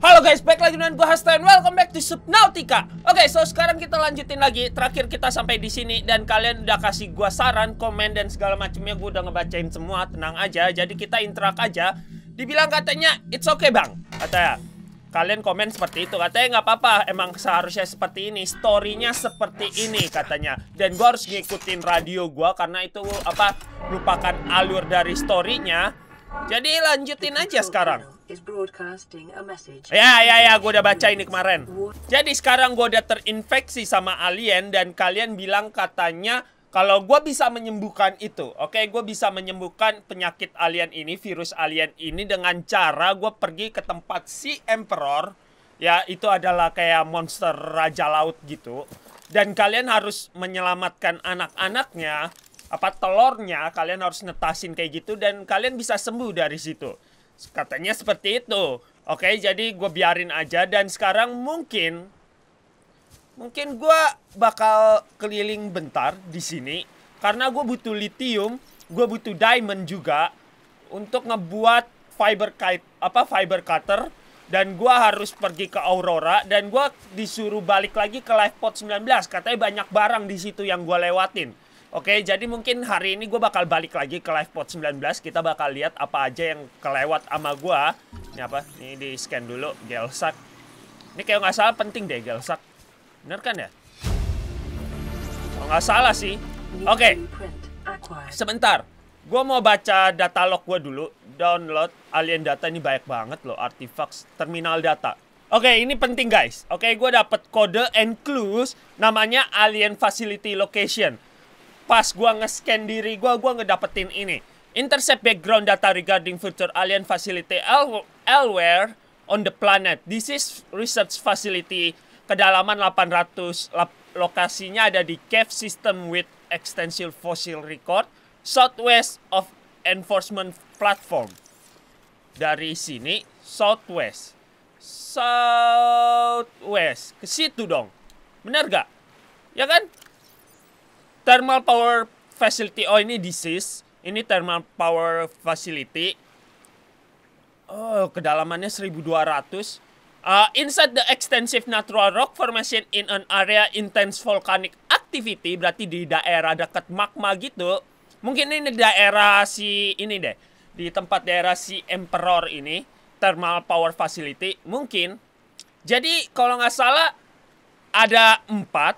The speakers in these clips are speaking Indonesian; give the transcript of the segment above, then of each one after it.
Halo guys, back lagi dengan gue Hasta and welcome back to Subnautica. Oke, okay, so sekarang kita lanjutin lagi. Terakhir kita sampai di sini dan kalian udah kasih gue saran, komen dan segala macamnya gue udah ngebacain semua. Tenang aja, jadi kita interak aja. Dibilang katanya it's okay bang, katanya. Kalian komen seperti itu, katanya nggak apa-apa. Emang seharusnya seperti ini, storynya seperti ini katanya. Dan gue harus ngikutin radio gue karena itu apa? Lupakan alur dari storynya. Jadi lanjutin aja sekarang is broadcasting a message. Ya, ya, ya, gue udah baca ini kemarin. Jadi sekarang gue udah terinfeksi sama alien dan kalian bilang katanya kalau gue bisa menyembuhkan itu, oke, okay? gue bisa menyembuhkan penyakit alien ini, virus alien ini dengan cara gue pergi ke tempat si emperor, ya itu adalah kayak monster raja laut gitu, dan kalian harus menyelamatkan anak-anaknya apa telurnya kalian harus netasin kayak gitu dan kalian bisa sembuh dari situ. Katanya seperti itu. Oke, jadi gue biarin aja. Dan sekarang mungkin... Mungkin gue bakal keliling bentar di sini. Karena gue butuh litium, Gue butuh diamond juga. Untuk ngebuat fiber kite, apa fiber cutter dan gue harus pergi ke Aurora dan gue disuruh balik lagi ke Lifepot 19 katanya banyak barang di situ yang gue lewatin Oke, jadi mungkin hari ini gue bakal balik lagi ke live pot 19. Kita bakal lihat apa aja yang kelewat sama gue. Ini apa? Ini di scan dulu, Gelsak. Ini kayak nggak salah penting deh Gelsak. Bener kan ya? nggak salah sih. Oke, sebentar. Gue mau baca data log gue dulu. Download alien data ini banyak banget loh. Artifacts, terminal data. Oke, ini penting guys. Oke, gue dapet kode and clues. namanya alien facility location pas gue nge-scan diri gue gue ngedapetin ini. Intercept background data regarding future alien facility elsewhere on the planet. This is research facility kedalaman 800 lokasinya ada di cave system with extensive fossil record southwest of enforcement platform. Dari sini southwest. Southwest. Ke situ dong. Benar gak? Ya kan? thermal power facility oh ini disease ini thermal power facility oh kedalamannya 1200 uh, inside the extensive natural rock formation in an area intense volcanic activity berarti di daerah dekat magma gitu mungkin ini di daerah si ini deh di tempat daerah si emperor ini thermal power facility mungkin jadi kalau nggak salah ada empat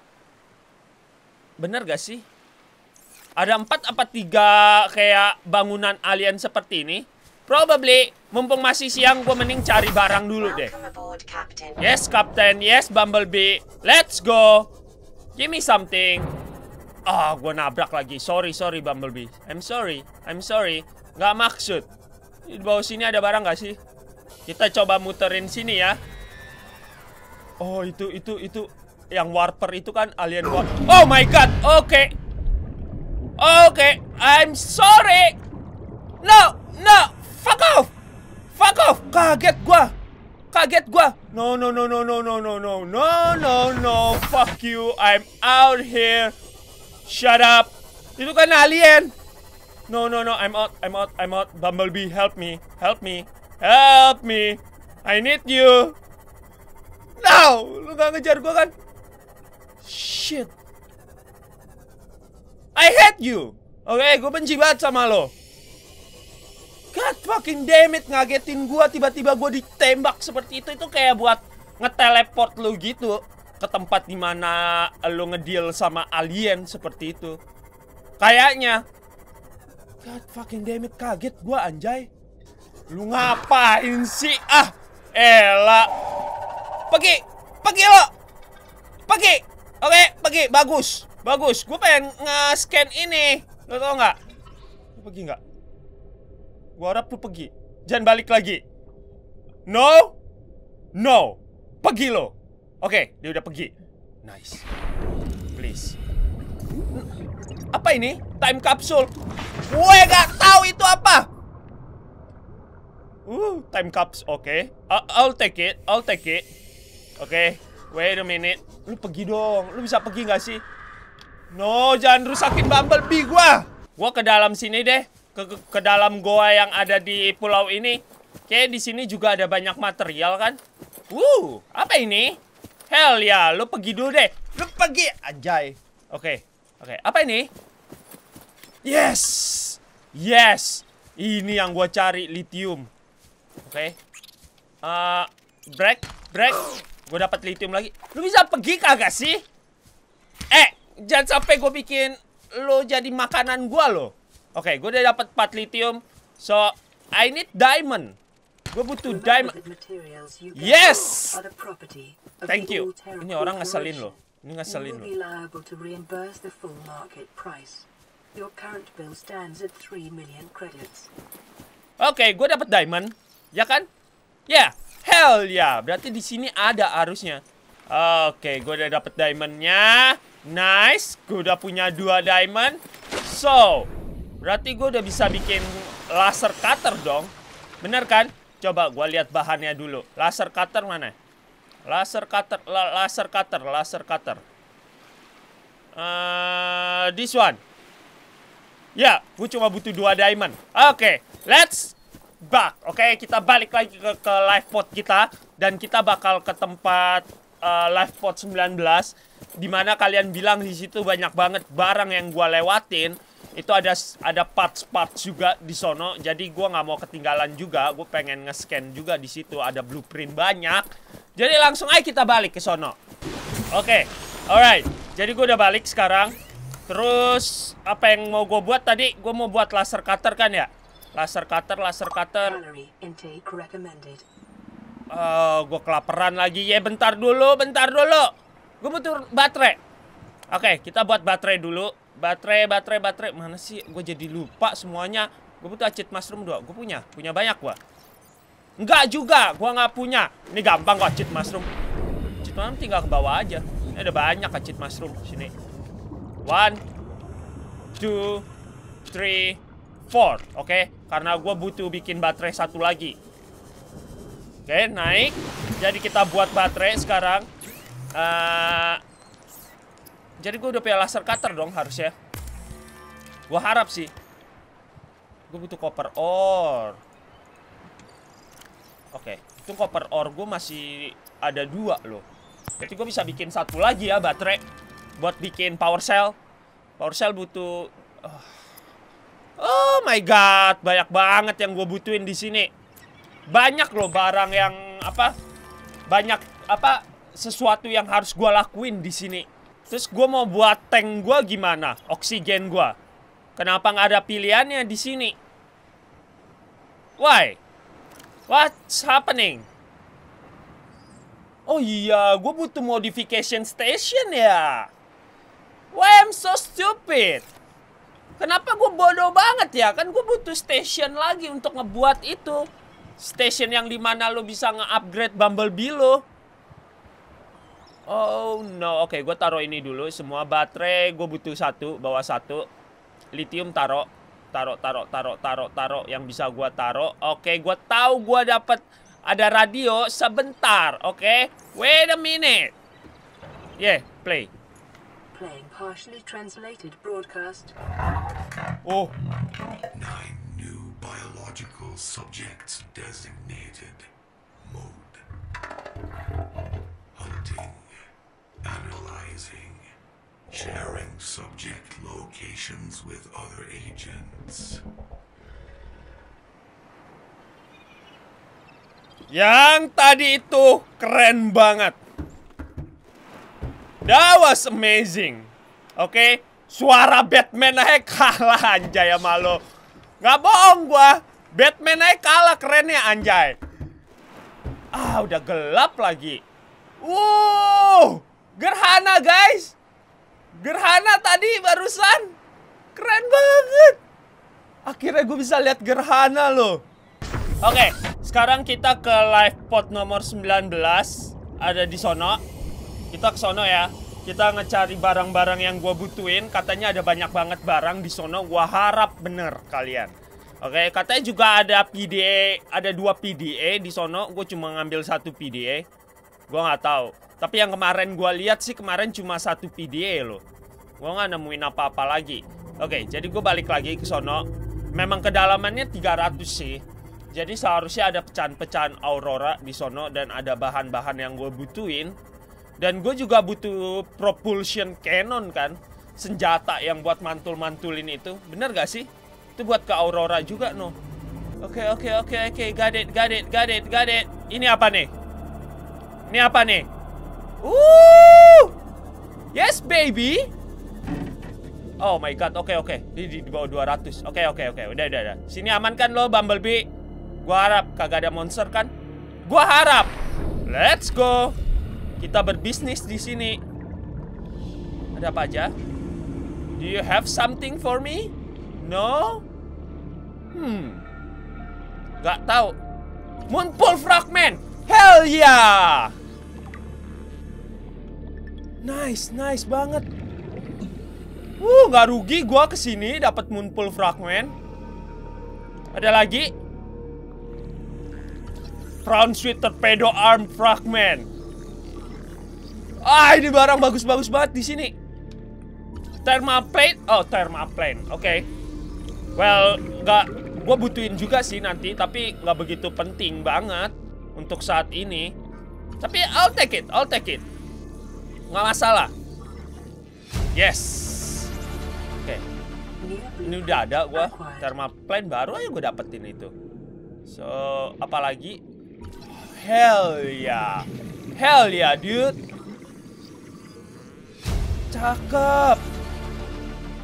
Bener gak sih? Ada empat apa tiga kayak bangunan alien seperti ini? Probably, mumpung masih siang, gue mending cari barang dulu deh. Yes, Captain. Yes, Bumblebee. Let's go. Give me something. Ah, oh, gue nabrak lagi. Sorry, sorry, Bumblebee. I'm sorry. I'm sorry. Gak maksud. Di bawah sini ada barang gak sih? Kita coba muterin sini ya. Oh, itu, itu, itu yang warper itu kan alien war. Oh my god. Oke. Okay. Oke, okay. I'm sorry. No, no. Fuck off. Fuck off. Kaget gua. Kaget gua. No, no, no, no, no, no, no, no. No, no, no. Fuck you. I'm out here. Shut up. Itu kan alien. No, no, no. I'm out. I'm out. I'm out. Bumblebee, help me. Help me. Help me. I need you. No, lu gak ngejar gua kan? Shit. I hate you. Oke, okay, gue benci banget sama lo. God fucking damn it, ngagetin gue tiba-tiba gue ditembak seperti itu itu kayak buat ngeteleport lo gitu ke tempat dimana lo ngedeal sama alien seperti itu. Kayaknya. God fucking damn it, kaget gue anjay. Lu ngapain sih? Ah, Ella. Pergi, pergi lo. Pergi. Oke, pergi. Bagus. Bagus. Gue pengen nge-scan ini. Lo tau nggak? pergi nggak? Gue harap lo pergi. Jangan balik lagi. No. No. Pergi lo. Oke, dia udah pergi. Nice. Please. Apa ini? Time capsule. Gue gak tahu itu apa. Uh, time capsule, Oke. Okay. I'll take it. I'll take it. Oke. Okay. Wait a minute. Lu pergi dong. Lu bisa pergi nggak sih? No, jangan rusakin Bumblebee gua. Gua ke dalam sini deh. Ke, ke, ke dalam goa yang ada di pulau ini. Oke, di sini juga ada banyak material kan? Wuh, apa ini? Hell ya, lu pergi dulu deh. Lu pergi, anjay. Oke, okay, oke. Okay. Apa ini? Yes! Yes! Ini yang gua cari, litium. Oke. Okay. Uh, break, break. Gue dapat lithium lagi. Lu bisa pergi kagak sih? Eh, jangan sampai gue bikin lo jadi makanan gue lo. Oke, okay, gue udah dapat 4 lithium. So, I need diamond. Gue butuh diamond. Yes! Thank you. Ini orang ngeselin lo. Ini ngeselin lo. Oke, okay, gue dapat diamond, ya kan? Ya, yeah. Hell ya, yeah. berarti di sini ada arusnya. Oke, okay, gue udah dapet diamondnya. Nice, gue udah punya dua diamond. So, berarti gue udah bisa bikin laser cutter dong. Bener kan? Coba gue lihat bahannya dulu. Laser cutter mana? Laser cutter, la laser cutter, laser cutter. Uh, this one. Ya, yeah, gue cuma butuh dua diamond. Oke, okay, let's back. Oke, okay? kita balik lagi ke, ke live pod kita dan kita bakal ke tempat uh, live pod 19 mana kalian bilang di situ banyak banget barang yang gua lewatin. Itu ada ada parts-parts juga di sono. Jadi gua nggak mau ketinggalan juga. Gue pengen nge-scan juga di situ ada blueprint banyak. Jadi langsung aja kita balik ke sono. Oke. Okay. Alright. Jadi gue udah balik sekarang. Terus apa yang mau gue buat tadi? Gue mau buat laser cutter kan ya? Laser cutter, laser cutter. Uh, eh, gue kelaparan lagi. Ya, bentar dulu, bentar dulu. Gue butuh baterai. Oke, okay, kita buat baterai dulu. Baterai, baterai, baterai. Mana sih? Gue jadi lupa semuanya. Gue butuh acid mushroom dua. Gue punya. Punya banyak gue. Enggak juga. Gue nggak punya. Ini gampang kok acid mushroom. Acid mushroom tinggal ke bawah aja. Ini ada banyak acid mushroom. Sini. One. Two. Three. 4, oke? Okay? Karena gue butuh bikin baterai satu lagi. Oke, okay, naik. Jadi kita buat baterai sekarang. Uh, jadi gue udah punya laser cutter dong harusnya. Gue harap sih. Gue butuh copper ore. Oke, okay. itu copper ore gue masih ada dua loh. Jadi gue bisa bikin satu lagi ya baterai buat bikin power cell. Power cell butuh... Uh, Oh my god, banyak banget yang gue butuhin di sini. Banyak loh barang yang apa? Banyak apa? Sesuatu yang harus gue lakuin di sini. Terus gue mau buat tank gue gimana? Oksigen gue. Kenapa nggak ada pilihannya di sini? Why? What's happening? Oh iya, gue butuh modification station ya. Why I'm so stupid? Kenapa gue bodoh banget ya? Kan gue butuh station lagi untuk ngebuat itu. Station yang dimana lo bisa nge-upgrade Bumblebee lo. Oh no, oke okay, gue taruh ini dulu semua baterai gue butuh satu bawa satu lithium taruh taruh taruh taruh taruh taruh yang bisa gue taruh oke okay, gue tahu gue dapet ada radio sebentar oke okay? wait a minute yeah play playing partially translated broadcast. Oh. Nine new biological subjects designated. Mode. Hunting. Analyzing. Sharing subject locations with other agents. Yang tadi itu keren banget. That was amazing. Oke, okay? suara Batman naik kalah anjay ya lo. Gak bohong gua. Batman naik kalah keren ya anjay. Ah, udah gelap lagi. Wow, gerhana guys. Gerhana tadi barusan. Keren banget. Akhirnya gue bisa lihat gerhana loh. Oke, okay, sekarang kita ke live pot nomor 19. Ada di sono. Kita ke sono ya. Kita ngecari barang-barang yang gue butuhin. Katanya ada banyak banget barang di sono. Gue harap bener kalian. Oke, katanya juga ada PDA, ada dua PDA di sono. Gue cuma ngambil satu PDA. Gue nggak tahu. Tapi yang kemarin gue lihat sih kemarin cuma satu PDA loh. Gue nggak nemuin apa-apa lagi. Oke, jadi gue balik lagi ke sono. Memang kedalamannya 300 sih. Jadi seharusnya ada pecahan-pecahan aurora di sono dan ada bahan-bahan yang gue butuhin. Dan gue juga butuh propulsion cannon kan, senjata yang buat mantul-mantulin itu. Bener gak sih? Itu buat ke Aurora juga, no. Oke, okay, oke, okay, oke, okay, oke. Okay. Got it, got it, got it, got it. Ini apa nih? Ini apa nih? Uh! Yes, baby. Oh my god. Oke, okay, oke. Okay. Di, di bawah 200. Oke, okay, oke, okay, oke. Okay. Udah, udah, udah. Sini aman kan lo, Bumblebee? Gua harap kagak ada monster kan? Gua harap. Let's go. Kita berbisnis di sini. Ada apa aja? Do you have something for me? No? Hmm. Gak tahu. Moonpool Fragment. Hell yeah! Nice, nice banget. Uh, gak rugi gue kesini dapat Moonpool Fragment. Ada lagi? Crown Sweet Torpedo Arm Fragment. Ah, ini barang bagus-bagus banget di sini. Thermaplane. Oh, thermaplane. Oke. Okay. Well, nggak gue butuhin juga sih nanti, tapi nggak begitu penting banget untuk saat ini. Tapi I'll take it, I'll take it. Nggak masalah. Yes. Oke. Okay. Ini udah ada gue thermaplane baru aja gue dapetin itu. So, apalagi? Hell yeah. Hell yeah, dude. Cakep.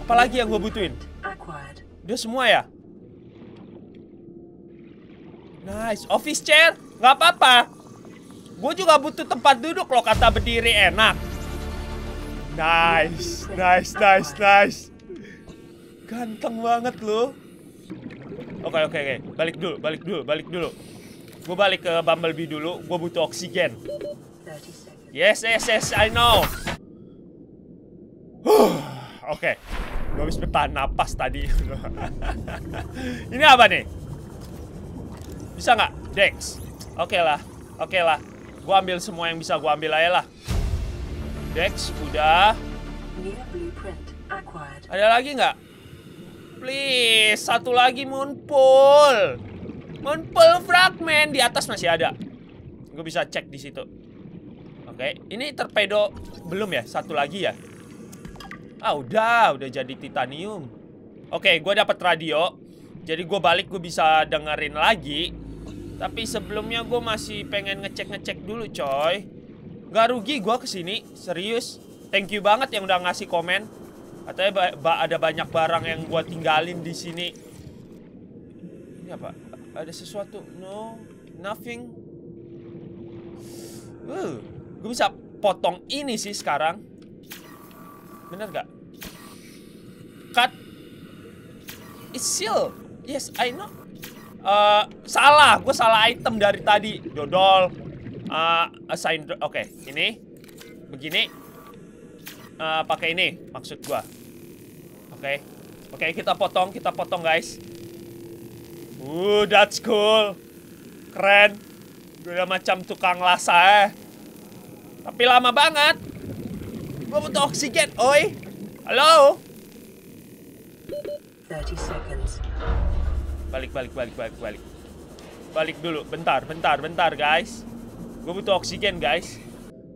Apalagi yang gue butuhin? Dia semua ya? Nice. Office chair? Gak apa-apa. Gue juga butuh tempat duduk loh kata berdiri enak. Nice, nice, nice, nice. Ganteng banget lo. Oke, okay, oke, okay, oke. Okay. Balik dulu, balik dulu, balik dulu. Gue balik ke Bumblebee dulu. Gue butuh oksigen. Yes, yes, yes, I know. Oke. Gue habis bertahan napas tadi. Ini apa nih? Bisa nggak? Dex. Oke okay lah. Oke okay lah. Gue ambil semua yang bisa gue ambil aja lah. Dex, udah. Ada lagi nggak? Please, satu lagi Moonpool. Moonpool fragment di atas masih ada. Gue bisa cek di situ. Oke, okay. ini torpedo belum ya? Satu lagi ya? Ah, udah, udah jadi titanium. Oke, gue dapat radio. Jadi gue balik gue bisa dengerin lagi. Tapi sebelumnya gue masih pengen ngecek-ngecek dulu, coy. Gak rugi gue kesini, serius. Thank you banget yang udah ngasih komen. Katanya ba ba ada banyak barang yang gue tinggalin di sini. Ini apa? Ada sesuatu? No, nothing. Uh, gue bisa potong ini sih sekarang. Bener gak? Cut. It's seal. Yes, I know. Uh, salah, gue salah item dari tadi. Dodol. Uh, assign. Oke, okay. ini. Begini. Uh, pakai ini, maksud gue. Oke. Okay. Oke, okay, kita potong, kita potong guys. Uh, that's cool. Keren. Udah macam tukang lasa eh. Tapi lama banget. Gue butuh oksigen, oi. Halo? Balik, balik, balik, balik, balik. Balik dulu, bentar, bentar, bentar, guys. Gue butuh oksigen, guys.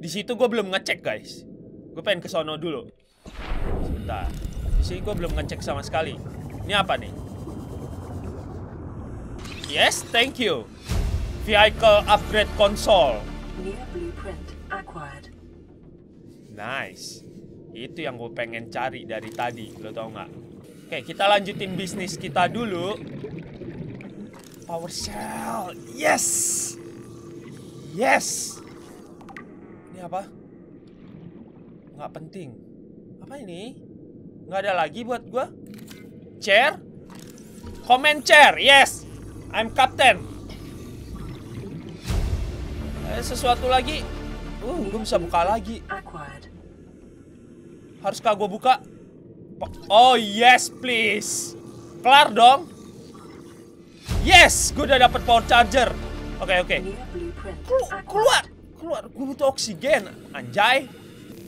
Di situ gue belum ngecek, guys. Gue pengen ke sono dulu. Sebentar. Di sini gue belum ngecek sama sekali. Ini apa nih? Yes, thank you. Vehicle upgrade console. Nice. Itu yang gue pengen cari dari tadi, lo tau nggak? Oke, kita lanjutin bisnis kita dulu. Power Shell. Yes. Yes. Ini apa? Nggak penting. Apa ini? Nggak ada lagi buat gue? Chair? Comment chair. Yes. I'm captain. Eh, sesuatu lagi. Uh, gue bisa buka lagi. Acquired. Haruskah gue buka? Oh yes, please. Kelar dong. Yes, gue udah dapet power charger. Oke, okay, oke. Okay. keluar, keluar. Gue butuh oksigen, anjay.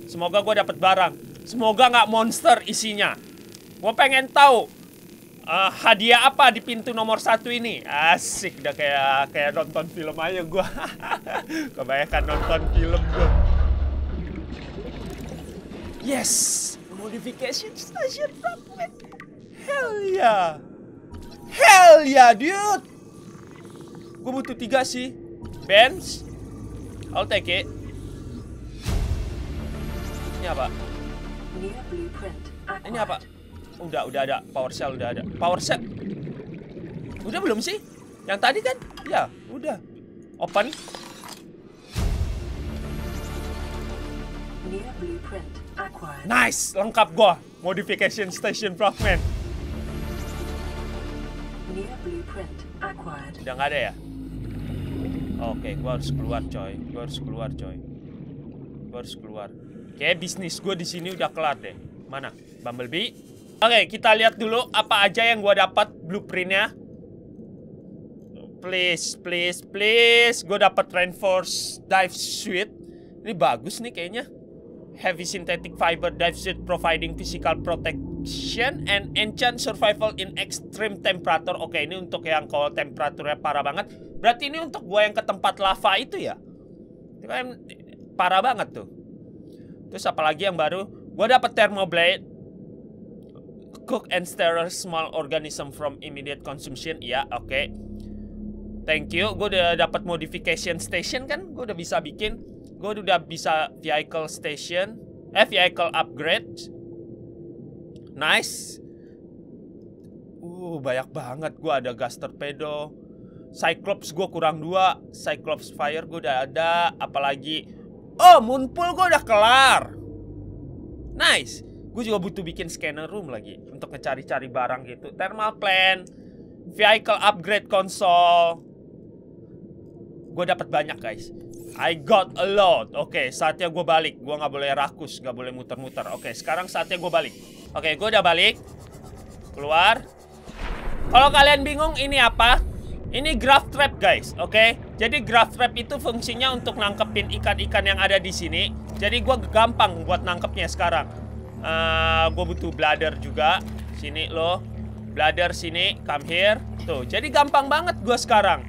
Semoga gue dapet barang. Semoga gak monster isinya. Gue pengen tahu uh, hadiah apa di pintu nomor satu ini asik udah kayak kayak nonton film aja gue kebanyakan nonton film gue Yes! Modification station rocket! Hell yeah! Hell yeah, dude! Gue butuh tiga sih. Benz, I'll take it. Ini apa? Ini apa? Udah, udah ada. Power cell udah ada. Power cell. Udah belum sih? Yang tadi kan? Ya, udah. Open. Nice, lengkap gua. Modification station fragment. Udah nggak ada ya? Oke, okay, gua harus keluar coy. Gua harus keluar coy. Gua harus keluar. okay, bisnis gue di sini udah kelar deh. Mana? Bumblebee. Oke, okay, kita lihat dulu apa aja yang gua dapat blueprintnya. Please, please, please. Gue dapat reinforce dive suite. Ini bagus nih kayaknya heavy synthetic fiber dive suit providing physical protection and enchant survival in extreme temperature. Oke, ini untuk yang kalau temperaturnya parah banget. Berarti ini untuk gue yang ke tempat lava itu ya. Itu kan parah banget tuh. Terus apalagi yang baru? Gue dapet thermoblade. Cook and stir small organism from immediate consumption. Iya, oke. Okay. Thank you. Gue udah dapat modification station kan? Gue udah bisa bikin. Gue udah bisa vehicle station, eh vehicle upgrade. Nice. Uh, banyak banget. Gue ada gas torpedo. Cyclops gue kurang dua. Cyclops fire gue udah ada. Apalagi, oh moonpool gue udah kelar. Nice. Gue juga butuh bikin scanner room lagi untuk ngecari-cari barang gitu. Thermal plan, vehicle upgrade console. Gue dapat banyak guys. I got a lot. Oke, okay, saatnya gue balik. Gue nggak boleh rakus, nggak boleh muter-muter. Oke, okay, sekarang saatnya gue balik. Oke, okay, gue udah balik. Keluar. Kalau kalian bingung ini apa? Ini graph trap guys, oke? Okay? Jadi graph trap itu fungsinya untuk nangkepin ikan-ikan yang ada di sini. Jadi gue gampang buat nangkepnya sekarang. Uh, eh, gue butuh bladder juga. Sini loh, bladder sini, come here. Tuh, jadi gampang banget gue sekarang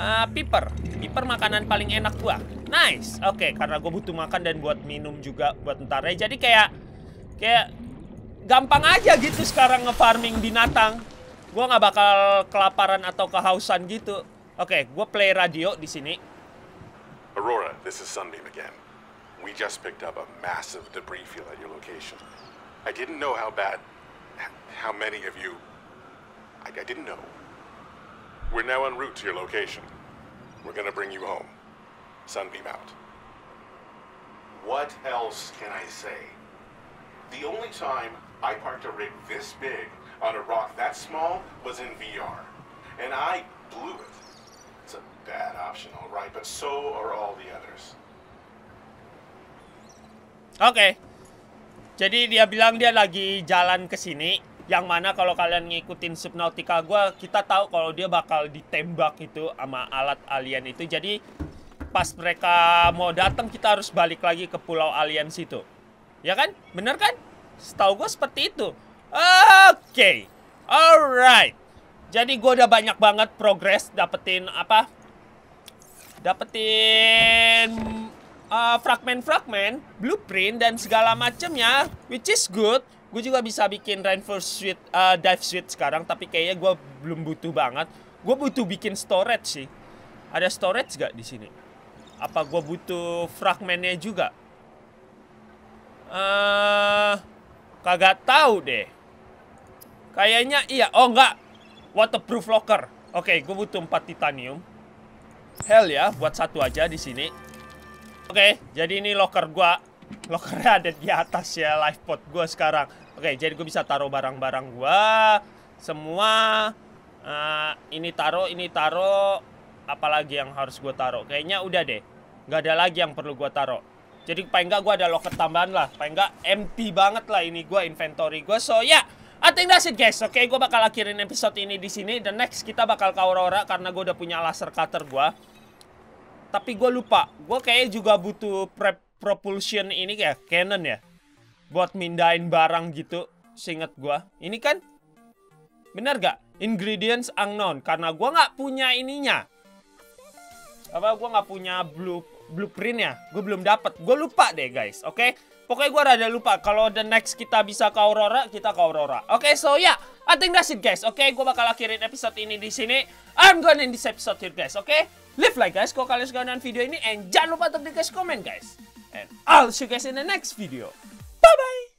uh, piper. Piper makanan paling enak gua. Nice. Oke, okay, karena gua butuh makan dan buat minum juga buat ntar ya. Jadi kayak kayak gampang aja gitu sekarang nge-farming binatang. Gua nggak bakal kelaparan atau kehausan gitu. Oke, okay, gua play radio di sini. Aurora, this is Sunbeam again. We just picked up a massive debris field at your location. I didn't know how bad how many of you I, I didn't know We're now en route to your location. We're gonna bring you home. Sunbeam out. What else can I say? The only time I parked a rig this big on a rock that small was in VR. And I blew it. It's a bad option, all right, but so are all the others. Okay. Jadi dia bilang dia lagi jalan ke sini yang mana kalau kalian ngikutin Subnautica gue kita tahu kalau dia bakal ditembak itu sama alat alien itu jadi pas mereka mau datang kita harus balik lagi ke pulau alien situ ya kan bener kan setahu gue seperti itu oke okay. alright jadi gue udah banyak banget progres dapetin apa dapetin eh, fragmen-fragmen, uh, blueprint dan segala macemnya, which is good gue juga bisa bikin rainfall suite uh, dive suite sekarang tapi kayaknya gue belum butuh banget gue butuh bikin storage sih ada storage gak di sini apa gue butuh fragmentnya juga uh, kagak tahu deh kayaknya iya oh enggak waterproof locker oke okay, gue butuh 4 titanium hell ya buat satu aja di sini oke okay, jadi ini locker gue Lokernya ada di atas ya lifeboat gue sekarang. Oke, jadi gue bisa taruh barang-barang gue. Semua uh, ini taruh, ini taruh. Apalagi yang harus gue taruh? Kayaknya udah deh. Nggak ada lagi yang perlu gue taruh. Jadi paling nggak gue ada loker tambahan lah. Paling nggak empty banget lah ini gue inventory gue. So ya. Yeah. I think that's it guys. Oke, okay, gue bakal akhirin episode ini di sini. The next kita bakal ke Aurora karena gue udah punya laser cutter gue. Tapi gue lupa. Gue kayaknya juga butuh prep propulsion ini kayak cannon ya. Buat mindahin barang gitu, singet gua. Ini kan bener gak? Ingredients unknown karena gua nggak punya ininya. Apa gua nggak punya blue blueprintnya? Gue belum dapet, Gue lupa deh guys. Oke. Okay? Pokoknya gue rada lupa kalau the next kita bisa ke Aurora, kita ke Aurora. Oke, okay, so ya, yeah, I think that's it guys. Oke, okay, gue bakal akhirin episode ini di sini. I'm gonna end this episode here guys. Oke, okay? live like guys. Kalau kalian suka dengan video ini, and jangan lupa untuk di guys komen guys. and I'll see you guys in the next video. Bye bye!